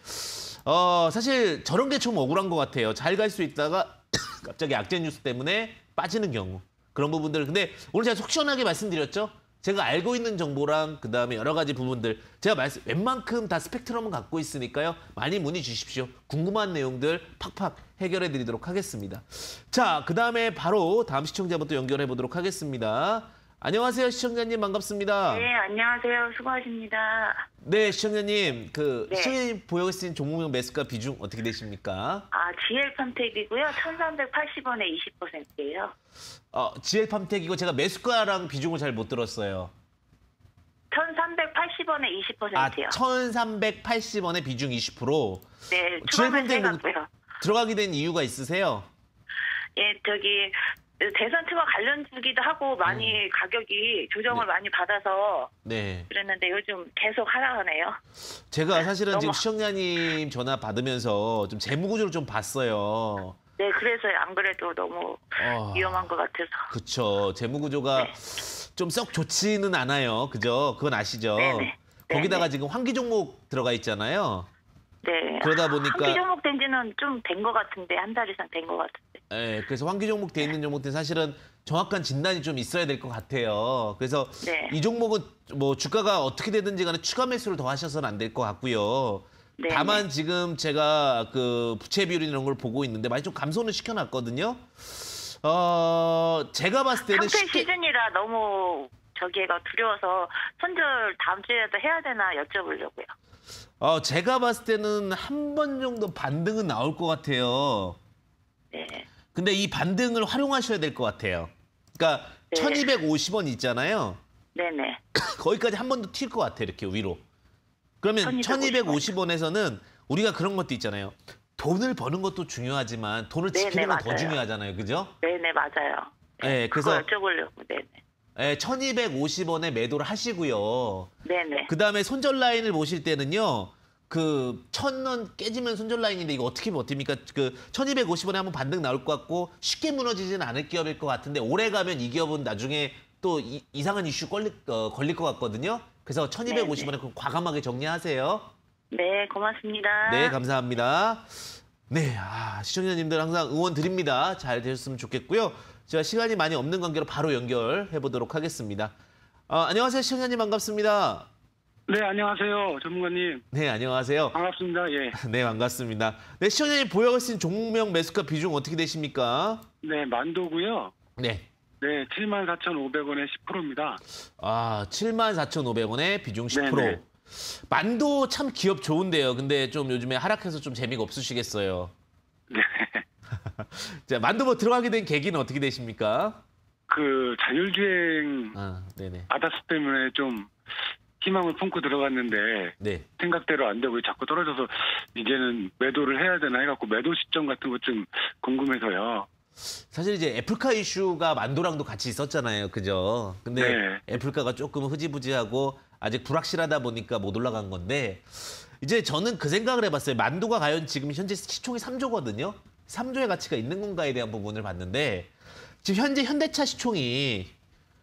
[SPEAKER 1] 어, 사실 저런 게 좀 억울한 것 같아요. 잘 갈 수 있다가 갑자기 악재 뉴스 때문에 빠지는 경우 그런 부분들 근데 오늘 제가 속 시원하게 말씀드렸죠. 제가 알고 있는 정보랑 그다음에 여러 가지 부분들 제가 말씀 웬만큼 다 스펙트럼은 갖고 있으니까요. 많이 문의 주십시오. 궁금한 내용들 팍팍 해결해 드리도록 하겠습니다. 자, 그다음에 바로 다음 시청자부터 연결해 보도록 하겠습니다. 안녕하세요, 시청자님 반갑습니다. 네,
[SPEAKER 2] 안녕하세요. 수고하십니다.
[SPEAKER 1] 네, 시청자님. 그 네. 시청자님 보유하고 계신 종목명 매수가 비중 어떻게 되십니까?
[SPEAKER 2] 아, GL팜텍이고요. 1380원에 20%예요.
[SPEAKER 1] 어, GL팜텍이고 제가 매수가랑 비중을 잘 못 들었어요.
[SPEAKER 2] 1380원에 20%요. 아,
[SPEAKER 1] 1380원에 비중 20%. 네, GL팜텍 들어가게 된 이유가 있으세요?
[SPEAKER 2] 예, 저기 대선 투와 관련 주기도 하고 많이 음. 가격이 조정을 네. 많이 받아서 네. 그랬는데 요즘 계속 하락하네요.
[SPEAKER 1] 제가 사실은 지금 시청자님 전화 받으면서 좀 재무구조를 좀 봤어요.
[SPEAKER 2] 네, 그래서 안 그래도 너무 어... 위험한 것 같아서.
[SPEAKER 1] 그쵸. 재무구조가 네. 좀썩 좋지는 않아요. 그죠? 그건 아시죠? 네네. 네. 네, 거기다가 네네. 지금 환기 종목 들어가 있잖아요.
[SPEAKER 2] 네. 그러다
[SPEAKER 1] 보니까 환기 종목
[SPEAKER 2] 된 지는 좀 된 것 같은데 한 달 이상 된 것 같은데.
[SPEAKER 1] 예, 그래서 환기 종목 돼 있는 종목들 사실은 정확한 진단이 좀 있어야 될 것 같아요. 그래서 네. 이 종목은 뭐 주가가 어떻게 되든지 간에 추가 매수를 더 하셔서는 안 될 것 같고요. 네, 다만 지금 제가 그 부채 비율 이런 걸 보고 있는데 많이 좀 감소는 시켜놨거든요. 어, 제가 봤을 때는 상태 쉽게...
[SPEAKER 2] 시즌이라 너무 저기가 두려워서 손절 다음 주에도 해야 되나 여쭤보려고요.
[SPEAKER 1] 어, 제가 봤을 때는 한 번 정도 반등은 나올 것 같아요. 네. 근데 이 반등을 활용하셔야 될 것 같아요. 그러니까 네. 1250원 있잖아요. 네네. 거기까지 한번더튈것 같아 요 이렇게 위로. 그러면 1250원. 에서는 우리가 그런 것도 있잖아요. 돈을 버는 것도 중요하지만 돈을 네네, 지키는 건 더 중요하잖아요. 그죠?
[SPEAKER 2] 네네 맞아요. 네, 네 그래서 여쭤려고 네네.
[SPEAKER 1] 네, 예, 1250원에 매도를 하시고요. 네네. 그다음에 손절 라인을 보실 때는요. 그천 원 깨지면 손절 라인인데 이거 어떻게 버팁니까? 그 1250원에 한번 반등 나올 것 같고 쉽게 무너지진 않을 기업일 것 같은데 오래 가면 이 기업은 나중에 또 이, 상한 이슈 걸릴, 어, 걸릴 것 같거든요. 그래서 1250원에 그 과감하게 정리하세요.
[SPEAKER 2] 네, 고맙습니다. 네,
[SPEAKER 1] 감사합니다. 네, 아, 시청자님들 항상 응원 드립니다. 잘 되셨으면 좋겠고요. 제가 시간이 많이 없는 관계로 바로 연결해 보도록 하겠습니다. 어, 안녕하세요, 시청자님 반갑습니다. 네, 안녕하세요. 전문가님. 네, 안녕하세요. 반갑습니다. 예. 네, 반갑습니다. 네, 시청자님 보여주신 종목 매수가 비중 어떻게 되십니까?
[SPEAKER 2] 네, 만도고요. 네. 네, 74,500원에 10%입니다.
[SPEAKER 1] 아, 74,500원에 비중 10%. 네네. 만도 참 기업 좋은데요. 근데 좀 요즘에 하락해서 좀 재미가 없으시겠어요. 네. 자, 만도 뭐 들어가게 된 계기는 어떻게 되십니까? 그
[SPEAKER 2] 자율주행 아, 네네. 아다스 때문에 좀 희망을 품고 들어갔는데 네. 생각대로 안 되고 자꾸 떨어져서 이제는 매도를 해야 되나 해갖고 매도 시점 같은 것 좀 궁금해서요.
[SPEAKER 1] 사실 이제 애플카 이슈가 만도랑도 같이 있었잖아요. 그죠? 근데 네. 애플카가 조금 흐지부지하고 아직 불확실하다 보니까 못 올라간 건데 이제 저는 그 생각을 해봤어요. 만도가 과연 지금 현재 시총이 3조거든요. 3조의 가치가 있는 건가에 대한 부분을 봤는데 지금 현재 현대차 시총이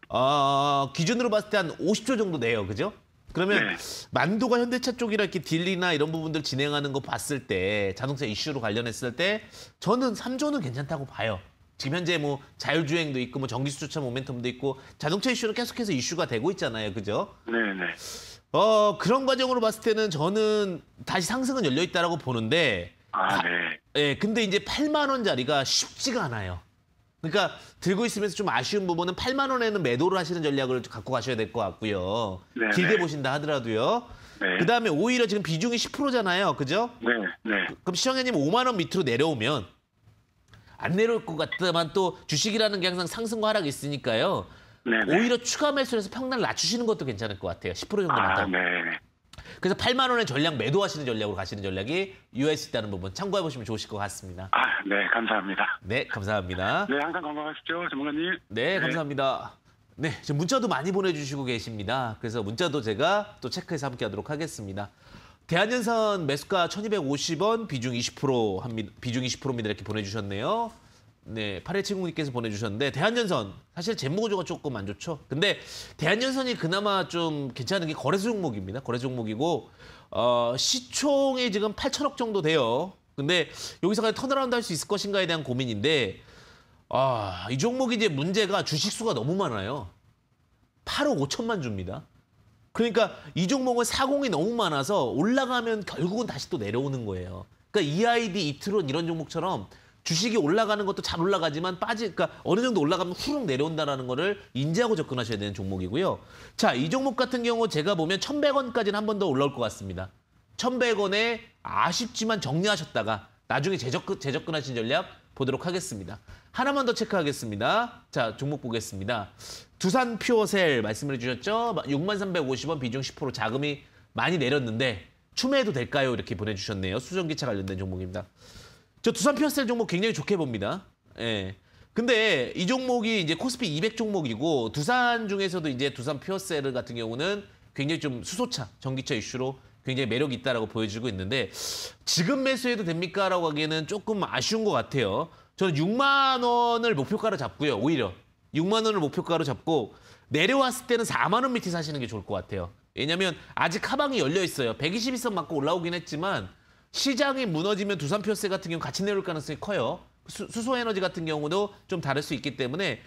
[SPEAKER 1] 어, 기준으로 봤을 때 한 50조 정도 돼요. 그죠? 그러면 네. 만도가 현대차 쪽이라 이렇게 딜리나 이런 부분들 진행하는 거 봤을 때 자동차 이슈로 관련했을 때 저는 3조는 괜찮다고 봐요. 지금 현재 뭐 자율주행도 있고 뭐 전기수주차 모멘텀도 있고 자동차 이슈로 계속해서 이슈가 되고 있잖아요. 그죠?
[SPEAKER 2] 네네. 네.
[SPEAKER 1] 어, 그런 과정으로 봤을 때는 저는 다시 상승은 열려 있다라고 보는데 아, 네. 예, 근데 이제 8만 원짜리가 쉽지가 않아요. 그러니까 들고 있으면서 좀 아쉬운 부분은 8만 원에는 매도를 하시는 전략을 갖고 가셔야 될 것 같고요. 네, 네 길게 보신다 하더라도요. 네. 그다음에 오히려 지금 비중이 10%잖아요. 그죠?
[SPEAKER 2] 네. 네.
[SPEAKER 1] 그럼 시청자님 5만 원 밑으로 내려오면 안 내려올 것 같지만 또 주식이라는 게 항상 상승과 하락이 있으니까요. 네네. 네. 오히려 추가 매수해서 평을 낮추시는 것도 괜찮을 것 같아요. 10%정도낮 더. 아, 네. 그래서 8만 원의 전략 매도하시는 전략으로 가시는 전략이 유효할 수 있다는 부분 참고해 보시면 좋으실 것 같습니다. 아,
[SPEAKER 2] 네, 감사합니다.
[SPEAKER 1] 네, 감사합니다. 네,
[SPEAKER 2] 항상 건강하시오 전문가님.
[SPEAKER 1] 네, 네, 감사합니다. 네. 지금 문자도 많이 보내주시고 계십니다. 그래서 문자도 제가 또 체크해서 함께 하도록 하겠습니다. 대한연산 매수가 1250원, 비중 20% 합니다. 비중 20%입니다. 이렇게 보내주셨네요. 네, 파레 친구님께서 보내주셨는데 대한전선 사실 재무구조가 조금 안 좋죠. 근데 대한전선이 그나마 좀 괜찮은 게 거래소 종목입니다. 거래소 종목이고 어, 시총이 지금 8천억 정도 돼요. 근데 여기서가터널어라운드할 수 있을 것인가에 대한 고민인데 아, 이 종목이 이제 문제가 주식 수가 너무 많아요. 8억 5천만 줍니다. 그러니까 이 종목은 사공이 너무 많아서 올라가면 결국은 다시 또 내려오는 거예요. 그러니까 EID, 이트론 이런 종목처럼 주식이 올라가는 것도 잘 올라가지만 빠지 그니까 어느 정도 올라가면 후룩 내려온다라는 거를 인지하고 접근하셔야 되는 종목이고요. 자, 이 종목 같은 경우 제가 보면 천백 원까지는 한 번 더 올라올 것 같습니다. 천백 원에 아쉽지만 정리하셨다가 나중에 재접근, 재접근하신 전략 보도록 하겠습니다. 하나만 더 체크하겠습니다. 자, 종목 보겠습니다. 두산 퓨어셀 말씀을 주셨죠? 6350원 비중 10% 자금이 많이 내렸는데 추매해도 될까요? 이렇게 보내주셨네요. 수정기차 관련된 종목입니다. 저 두산 피어셀 종목 굉장히 좋게 봅니다. 예. 근데 이 종목이 이제 코스피 200 종목이고 두산 중에서도 이제 두산 피어셀 같은 경우는 굉장히 좀 수소차, 전기차 이슈로 굉장히 매력이 있다라고 보여지고 있는데 지금 매수해도 됩니까라고 하기에는 조금 아쉬운 것 같아요. 저는 6만 원을 목표가로 잡고요. 오히려 6만 원을 목표가로 잡고 내려왔을 때는 4만 원 밑에 사시는 게 좋을 것 같아요. 왜냐면 아직 하방이 열려 있어요. 122선 맞고 올라오긴 했지만 시장이 무너지면 두산 표세 같은 경우 같이 내려올 가능성이 커요. 수, 수소에너지 같은 경우도 좀 다를 수 있기 때문에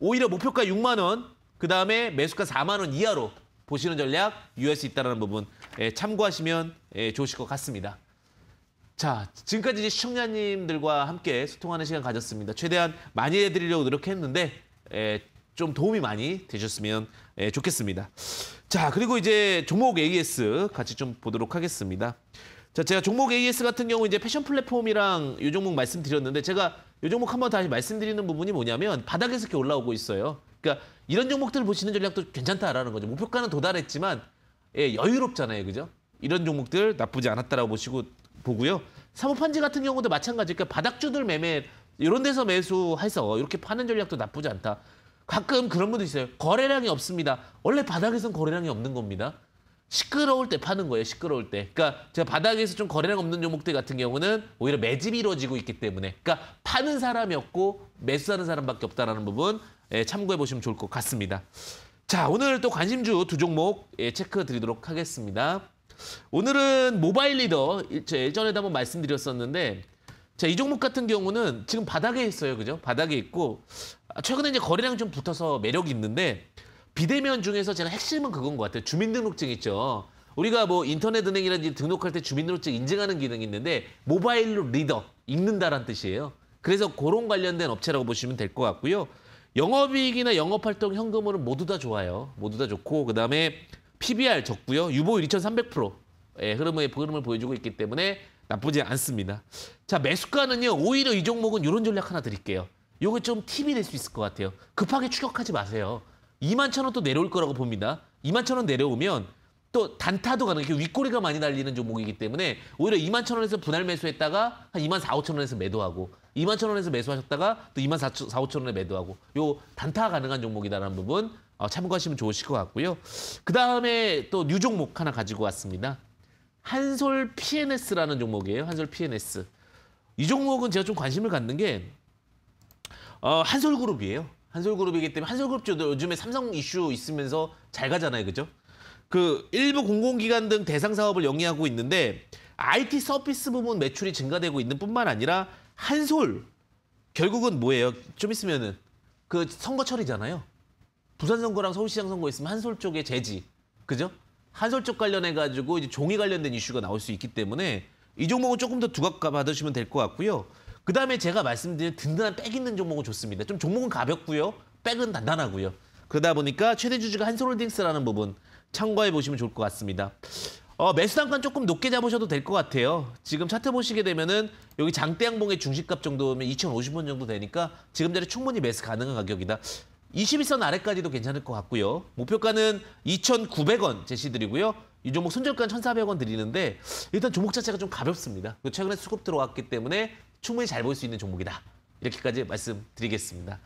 [SPEAKER 1] 오히려 목표가 6만 원, 그다음에 매수가 4만 원 이하로 보시는 전략 유할 수 있다는 부분 예, 참고하시면 예, 좋으실 것 같습니다. 자, 지금까지 이제 시청자님들과 함께 소통하는 시간 가졌습니다. 최대한 많이 해드리려고 노력했는데 에, 예, 좀 도움이 많이 되셨으면 에, 좋겠습니다. 자, 그리고 이제 종목 AS 같이 좀 보도록 하겠습니다. 자, 제가 종목 AS 같은 경우 이제 패션 플랫폼이랑 요 종목 말씀드렸는데 제가 요 종목 한번 다시 말씀드리는 부분이 뭐냐면 바닥에서 이렇게 올라오고 있어요. 그러니까 이런 종목들을 보시는 전략도 괜찮다라는 거죠. 목표가는 도달했지만 예, 여유롭잖아요. 그죠? 이런 종목들 나쁘지 않았다라고 보시고 보고요. 사모판지 같은 경우도 마찬가지. 그러니까 바닥주들 매매 이런 데서 매수해서 이렇게 파는 전략도 나쁘지 않다. 가끔 그런 분도 있어요. 거래량이 없습니다. 원래 바닥에선 거래량이 없는 겁니다. 시끄러울 때 파는 거예요. 시끄러울 때. 그러니까 제가 바닥에서 좀 거래량 없는 종목들 같은 경우는 오히려 매집이 이루어지고 있기 때문에 그러니까 파는 사람이 없고 매수하는 사람밖에 없다라는 부분 예, 참고해 보시면 좋을 것 같습니다. 자, 오늘 또 관심주 두 종목 예, 체크 드리도록 하겠습니다. 오늘은 모바일 리더 예전에도 한번 말씀드렸었는데 자, 이 종목 같은 경우는 지금 바닥에 있어요. 그죠? 바닥에 있고 아, 최근에 이제 거래량 좀 붙어서 매력이 있는데 비대면 중에서 제가 핵심은 그건 것 같아요. 주민등록증 있죠. 우리가 뭐 인터넷 은행이라든지 등록할 때 주민등록증 인증하는 기능이 있는데 모바일로 리더, 읽는다란 뜻이에요. 그래서 그런 관련된 업체라고 보시면 될 것 같고요. 영업이익이나 영업활동 현금으로는 모두 다 좋아요. 모두 다 좋고 그다음에 PBR 적고요. 유보율 2,300%. 예, 흐름의 흐름을 보여주고 있기 때문에 나쁘지 않습니다. 자, 매수가는요. 오히려 이 종목은 이런 전략 하나 드릴게요. 요게 좀 팁이 될 수 있을 것 같아요. 급하게 추격하지 마세요. 2만 천원또 내려올 거라고 봅니다. 2만 천원 내려오면 또 단타도 가능. 해요게 윗꼬리가 많이 날리는 종목이기 때문에 오히려 2만 천 원에서 분할 매수했다가 한 2만 4, 5천 원에서 매도하고 2만 천 원에서 매수하셨다가 또 2만 4, 5천 원에 매도하고 요 단타 가능한 종목이다라는 부분 어, 참고하시면 좋으실 것 같고요. 그다음에 또 뉴종목 하나 가지고 왔습니다. 한솔 PNS라는 종목이에요. 한솔 PNS. 이 종목은 제가 좀 관심을 갖는 게 어, 한솔그룹이에요. 한솔그룹이기 때문에 한솔그룹도 요즘에 삼성 이슈 있으면서 잘 가잖아요. 그죠? 그 일부 공공기관 등 대상 사업을 영위하고 있는데 IT 서비스 부문 매출이 증가되고 있는 뿐만 아니라 한솔 결국은 뭐예요? 좀 있으면은 그 선거철이잖아요. 부산 선거랑 서울시장 선거 있으면 한솔 쪽에 제지. 그죠? 한솔 쪽 관련해 가지고 이제 종이 관련된 이슈가 나올 수 있기 때문에 이 종목은 조금 더 두각화 받으시면 될 것 같고요. 그다음에 제가 말씀드린 든든한 백 있는 종목은 좋습니다. 좀 종목은 가볍고요. 백은 단단하고요. 그러다 보니까 최대 주주가 한솔홀딩스라는 부분 참고해 보시면 좋을 것 같습니다. 어, 매수 단가는 조금 높게 잡으셔도 될 것 같아요. 지금 차트 보시게 되면은 여기 장대양봉의 중식값 정도면 2,050원 정도 되니까 지금 자리 충분히 매수 가능한 가격이다. 21선 아래까지도 괜찮을 것 같고요. 목표가는 2,900원 제시드리고요. 이 종목 손절가는 1,400원 드리는데 일단 종목 자체가 좀 가볍습니다. 그 최근에 수급 들어왔기 때문에 충분히 잘 볼 수 있는 종목이다. 이렇게까지 말씀드리겠습니다.